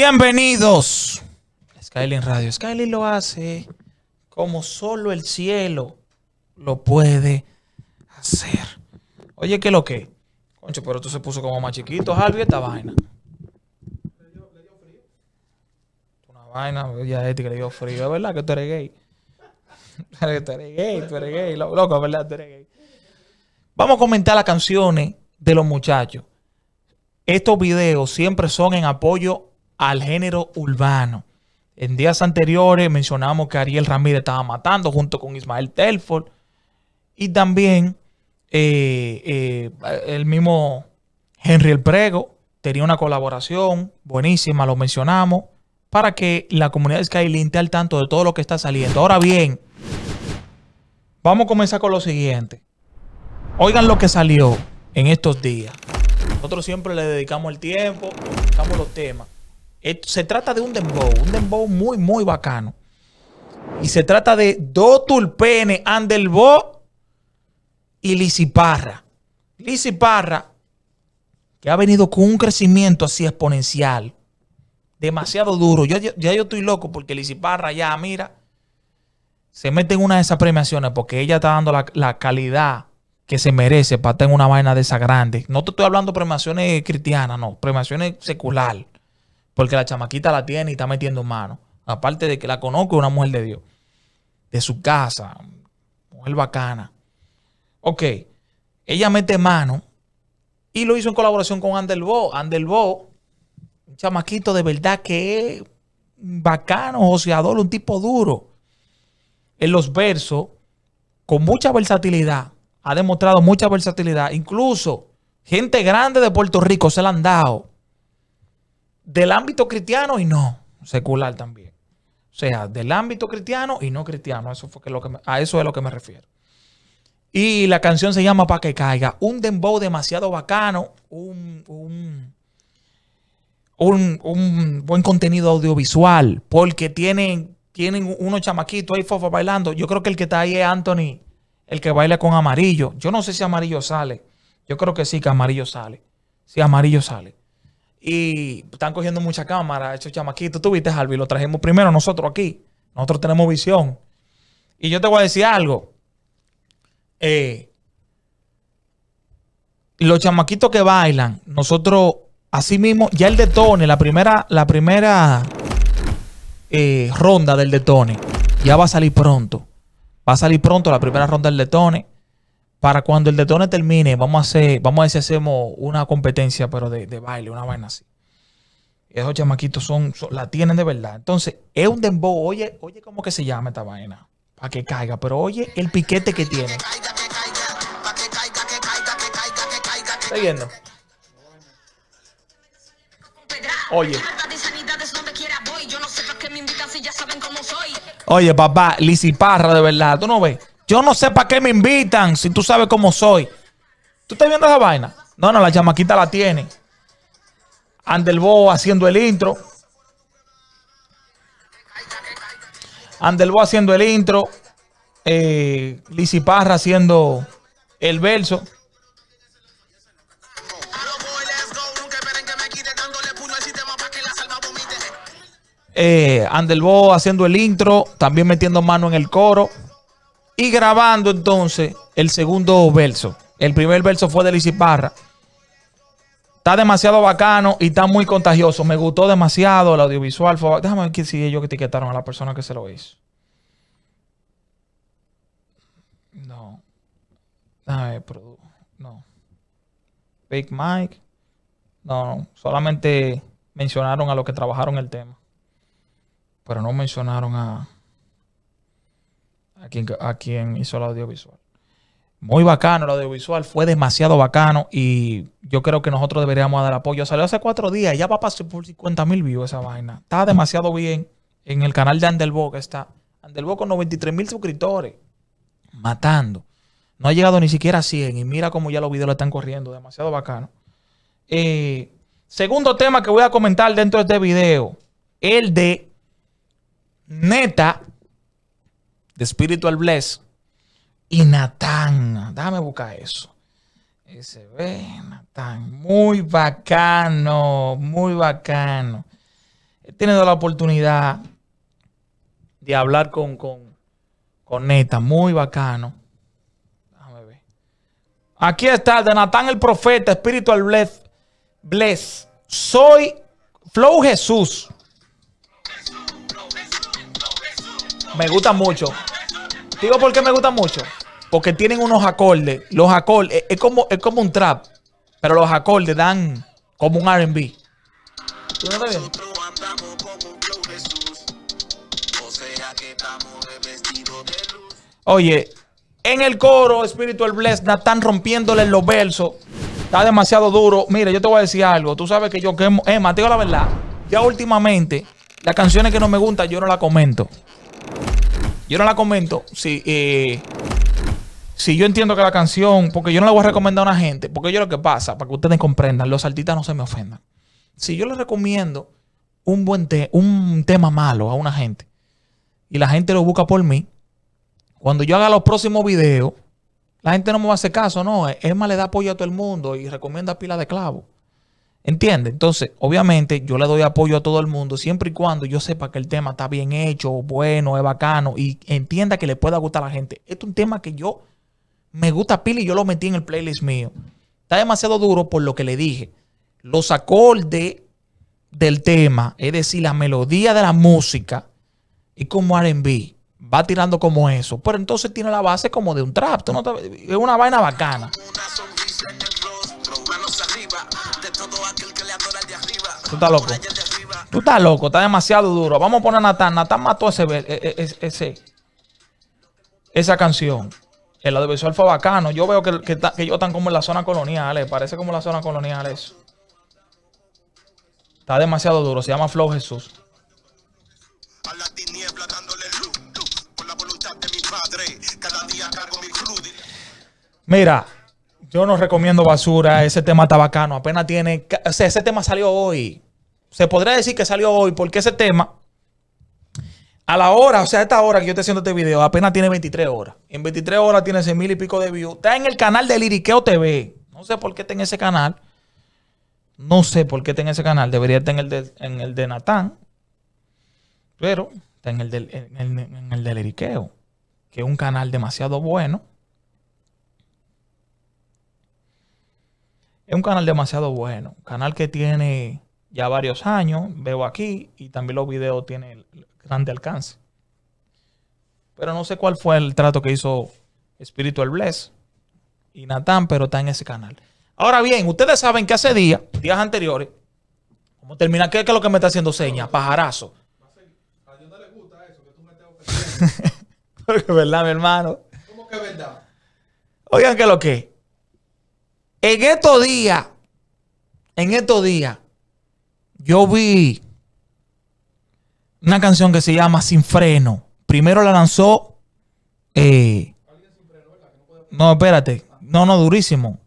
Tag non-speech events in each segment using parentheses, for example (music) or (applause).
Bienvenidos. Skyline Radio. Skyline lo hace como solo el cielo lo puede hacer. Oye, ¿qué lo que? Concho, pero tú se puso como más chiquito, Javier, esta vaina. Le dio, frío. Una vaina, ya este, que le dio frío. Es verdad que tú eres gay. (laughs) tú eres gay, tú eres gay. Loco, verdad, tú eres Vamos a comentar las canciones de los muchachos. Estos videos siempre son en apoyo al género urbano. En días anteriores mencionamos que Ariel Ramírez estaba matando junto con Ismael Telford. Y también eh, eh, el mismo Henry El Prego tenía una colaboración buenísima, lo mencionamos, para que la comunidad Skyline esté al tanto de todo lo que está saliendo. Ahora bien, vamos a comenzar con lo siguiente. Oigan lo que salió en estos días. Nosotros siempre le dedicamos el tiempo, dedicamos los temas. Eh, se trata de un dembow, un dembow muy, muy bacano. Y se trata de dos Tulpene, Andelbo y Lisiparra. Parra, que ha venido con un crecimiento así exponencial, demasiado duro. ya yo estoy loco porque Lisiparra ya, mira, se mete en una de esas premiaciones porque ella está dando la, calidad que se merece para tener una vaina de esa grande. No te estoy hablando de premiaciones cristianas, no, premiaciones secular. Porque la chamaquita la tiene y está metiendo mano. Aparte de que la conozco, una mujer de Dios. De su casa. Mujer bacana. Ok. Ella mete mano. Y lo hizo en colaboración con Andelbo Andelbo un chamaquito de verdad que es bacano, joseador, un tipo duro. En los versos, con mucha versatilidad. Ha demostrado mucha versatilidad. Incluso gente grande de Puerto Rico se la han dado del ámbito cristiano y no secular también. O sea, del ámbito cristiano y no cristiano. Eso fue lo que a eso es lo que me refiero. Y la canción se llama Pa' que caiga. Un dembow demasiado bacano. Un, un, un, un buen contenido audiovisual. Porque tienen, tienen unos chamaquitos ahí fofa bailando. Yo creo que el que está ahí es Anthony, el que baila con amarillo. Yo no sé si amarillo sale. Yo creo que sí, que amarillo sale. Si amarillo sale. Y están cogiendo mucha cámara, esos chamaquitos. Tú viste, Harvey, lo trajimos primero nosotros aquí. Nosotros tenemos visión. Y yo te voy a decir algo. Eh, los chamaquitos que bailan, nosotros, así mismo, ya el detone, la primera, la primera eh, ronda del detone, ya va a salir pronto. Va a salir pronto la primera ronda del detone para cuando el detone termine, vamos a hacer, vamos a ver si hacemos una competencia, pero de, baile, una vaina así. Esos chamaquitos son, la tienen de verdad. Entonces, es un dembow, oye, oye cómo que se llama esta vaina, para que caiga, pero oye el piquete que tiene. Oye. Oye, papá, Lisi Parra, de verdad, tú no ves. Yo no sé para qué me invitan si tú sabes cómo soy. ¿Tú estás viendo esa vaina? No, no, la chamaquita la tiene. Andelbo haciendo el intro. Andelbo haciendo el intro. Eh, Lizzy Parra haciendo el verso. Eh, Andelbo haciendo el intro, también metiendo mano en el coro. Y grabando entonces el segundo verso. El primer verso fue de Lisiparra. Está demasiado bacano y está muy contagioso. Me gustó demasiado el audiovisual. Déjame ver si ellos etiquetaron a la persona que se lo hizo. No. No. Big Mike. No, no. Solamente mencionaron a los que trabajaron el tema. Pero no mencionaron a a quien, hizo el audiovisual. Muy bacano el audiovisual, fue demasiado bacano y yo creo que nosotros deberíamos dar apoyo. Salió hace cuatro días, ya va a pasar por 50 mil views esa vaina. Está demasiado bien en el canal de Andelbo que está. con 93 mil suscriptores, matando. No ha llegado ni siquiera a 100 y mira cómo ya los videos lo están corriendo, demasiado bacano. Eh, segundo tema que voy a comentar dentro de este video, el de Neta Espíritu Spiritual Bless y Natán. Déjame buscar eso. ese ve, Natán. Muy bacano, muy bacano. He tenido la oportunidad de hablar con, con, Neta, muy bacano. ver. Aquí está, de Natán el profeta, Spiritual Bless. Bless. Soy Flow Jesús. Me gusta mucho digo por qué me gusta mucho. Porque tienen unos acordes. Los acordes. Es, como, es como un trap. Pero los acordes dan como un RB. ¿Tú no ves? Oye, en el coro Spiritual Blessed están rompiéndole los versos. Está demasiado duro. Mira, yo te voy a decir algo. Tú sabes que yo quemo. Emma, te digo la verdad. Ya últimamente, las canciones que no me gustan, yo no las comento. Yo no la comento si, eh, si yo entiendo que la canción, porque yo no la voy a recomendar a una gente, porque yo lo que pasa, para que ustedes comprendan, los artistas no se me ofendan. Si yo les recomiendo un buen un tema malo a una gente y la gente lo busca por mí, cuando yo haga los próximos videos, la gente no me va a hacer caso, no, Es más, le da apoyo a todo el mundo y recomienda pila de clavos. Entiende Entonces, obviamente, yo le doy apoyo a todo el mundo siempre y cuando yo sepa que el tema está bien hecho, bueno, es bacano y entienda que le pueda gustar a la gente. Este es un tema que yo me gusta pila y yo lo metí en el playlist mío. Está demasiado duro por lo que le dije. Los acordes del tema, es decir, la melodía de la música, Y como RB. Va tirando como eso. Pero entonces tiene la base como de un trap. es una vaina bacana. Tú estás loco. Tú estás loco, está demasiado duro. Vamos a poner a Natán. Natán mató ese, e, e, ese, esa canción. El audiovisual fue bacano. Yo veo que, que, ellos están como en la zona colonial. Eh, parece como la zona colonial eso. Está demasiado duro. Se llama Flow Jesús. Mira, yo no recomiendo basura, ese tema está bacano, apenas tiene, o sea, ese tema salió hoy. Se podría decir que salió hoy porque ese tema a la hora, o sea, a esta hora que yo estoy haciendo este video, apenas tiene 23 horas. En 23 horas tiene 6 mil y pico de views. Está en el canal del Liriqueo TV. No sé por qué está en ese canal. No sé por qué está en ese canal. Debería estar en el de, Natán. Pero está en el, del, en, el de Liriqueo. Que es un canal demasiado bueno. Es un canal demasiado bueno. canal que tiene ya varios años, veo aquí, y también los videos tienen grande alcance. Pero no sé cuál fue el trato que hizo Spiritual Bless y Natán, pero está en ese canal. Ahora bien, ustedes saben que hace días, días anteriores, cómo termina, ¿qué, es lo que me está haciendo seña? Pajarazo. A Dios no le gusta eso, que tú me Porque verdad, mi hermano. ¿Cómo que es verdad? Oigan, ¿qué es lo que? En estos días, en estos días, yo vi una canción que se llama Sin Freno. Primero la lanzó. Eh, no, espérate. No, no, durísimo.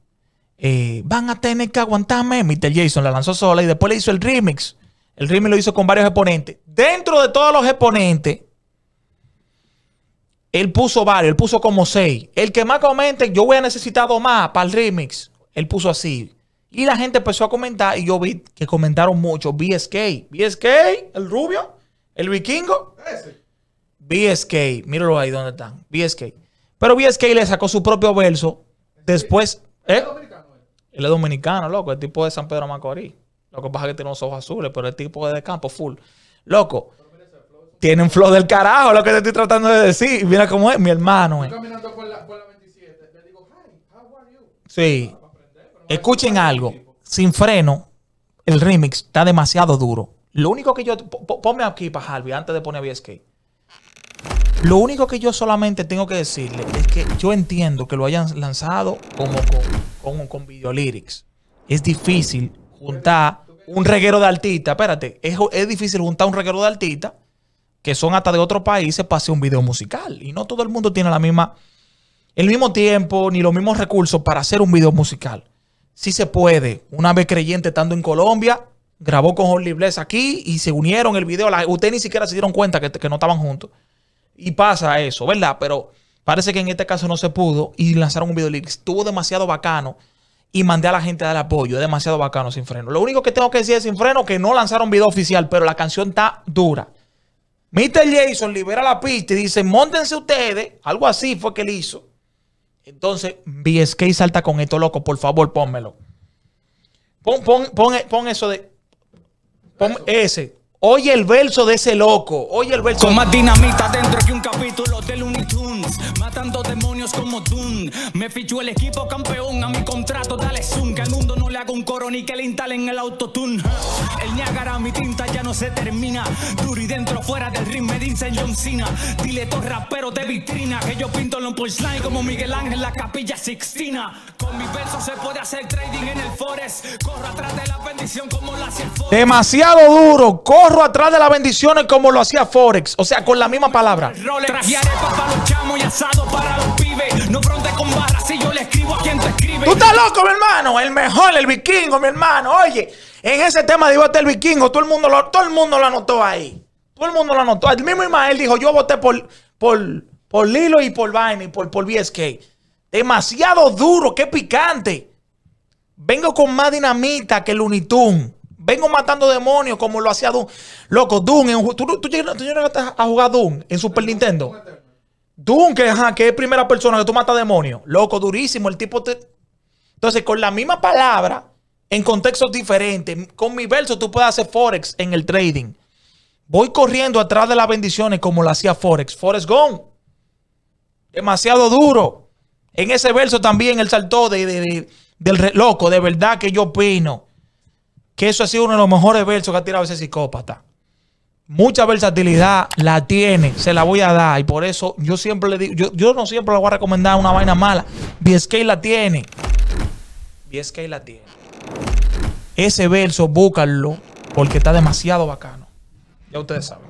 Eh, van a tener que aguantarme. Mr. Jason la lanzó sola y después le hizo el remix. El remix lo hizo con varios exponentes. Dentro de todos los exponentes, él puso varios, él puso como seis. El que más comente, yo voy a necesitar dos más para el remix él puso así. Y la gente empezó a comentar y yo vi que comentaron mucho. BSK. BSK, el rubio, el vikingo. Ese. BSK, míralo ahí donde están. BSK. Pero BSK le sacó su propio verso. Después. ¿eh? ¿El dominicano? Eh. Él es dominicano, loco. El tipo de San Pedro Macorís. Lo que pasa es que tiene unos ojos azules, pero el tipo es de campo full. Loco. Tiene un flow del carajo, lo que te estoy tratando de decir. Mira cómo es, mi hermano. Eh. Caminando por la, la 27. Le digo, hey, how are you? Sí. Escuchen algo. Sin freno, el remix está demasiado duro. Lo único que yo. Ponme aquí para Harvey antes de poner a Lo único que yo solamente tengo que decirle es que yo entiendo que lo hayan lanzado como con, con, video Es difícil juntar un reguero de artistas. Espérate, es, es, difícil juntar un reguero de artistas que son hasta de otros países para hacer un video musical. Y no todo el mundo tiene la misma, el mismo tiempo ni los mismos recursos para hacer un video musical. Si se puede. Una vez creyente estando en Colombia, grabó con Holly Bless aquí y se unieron el video. Ustedes ni siquiera se dieron cuenta que, que no estaban juntos. Y pasa eso, ¿verdad? Pero parece que en este caso no se pudo y lanzaron un video Estuvo demasiado bacano y mandé a la gente a dar apoyo. Es demasiado bacano sin freno. Lo único que tengo que decir es sin freno que no lanzaron video oficial, pero la canción está dura. Mr. Jason libera la pista y dice, montense ustedes. Algo así fue que él hizo. Entonces, BSK salta con esto, loco. Por favor, pónmelo. Pon, pon, pon, pon eso de. Pon ese. Oye el verso de ese loco. Oye el verso. Con más dinamita dentro Me fichó el equipo campeón, a mi contrato dale zoom. Que al mundo no le haga un coro ni que le instalen el autotune. El Niagara mi tinta ya no se termina. Duro y dentro, fuera del ring, me dicen John Cena. Dile estos raperos de vitrina que yo pinto en line como Miguel Ángel en la capilla Sixtina. Con mi verso se puede hacer trading en el Forex. Corro atrás de la bendición como lo hacía Forex. Demasiado duro. Corro atrás de las bendiciones como lo hacía Forex. O sea, con la misma palabra. para los chamos y asado para ¡Tú estás loco, mi hermano! El mejor, el vikingo, mi hermano. Oye, en ese tema de votar el vikingo, todo el mundo lo, todo el mundo lo anotó ahí. Todo el mundo lo anotó. El mismo Imael dijo, yo voté por, por, por Lilo y por Vine y por, por BSK. Demasiado duro, qué picante. Vengo con más dinamita que Looney Tunes. Vengo matando demonios como lo hacía Doom. Loco, Doom. ¿tú, tú, llegaste a jugar Doom en Super Nintendo? Doom, que, que es primera persona que tú matas demonios. Loco, durísimo. El tipo te, entonces, con la misma palabra, en contextos diferentes, con mi verso tú puedes hacer forex en el trading. Voy corriendo atrás de las bendiciones como lo hacía Forex. Forex Gone. Demasiado duro. En ese verso también él saltó de, del loco. De verdad que yo opino que eso ha sido uno de los mejores versos que ha tirado ese psicópata. Mucha versatilidad la tiene, se la voy a dar. Y por eso yo siempre le digo, yo, yo no siempre le voy a recomendar una vaina mala. BSK la tiene. Y es que ahí la tiene. Ese verso, búscalo, porque está demasiado bacano. Ya ustedes saben.